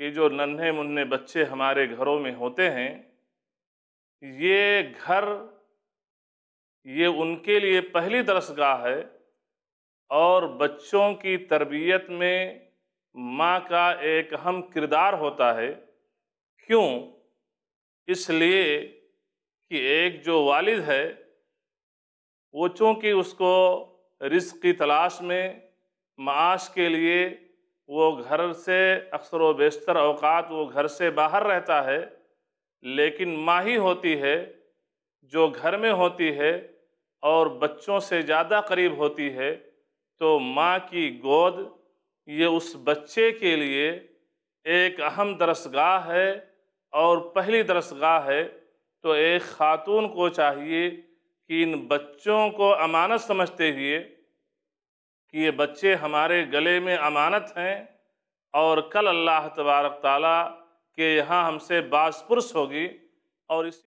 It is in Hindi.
कि जो नन्हे मुन्ने बच्चे हमारे घरों में होते हैं ये घर ये उनके लिए पहली दरसगाह है और बच्चों की तरबियत में माँ का एक अहम किरदार होता है क्यों इसलिए कि एक जो वालिद है वो चूँकि उसको रिस्क की तलाश में माश के लिए वो घर से अक्सर व बेशतर अवकात वो घर से बाहर रहता है लेकिन माँ ही होती है जो घर में होती है और बच्चों से ज़्यादा करीब होती है तो माँ की गोद ये उस बच्चे के लिए एक अहम दरसगाह है और पहली दरसगाह है तो एक ख़ातून को चाहिए कि इन बच्चों को अमानत समझते हुए कि ये बच्चे हमारे गले में अमानत हैं और कल अल्लाह तबारक ताला के यहाँ हमसे बासपुरस होगी और इस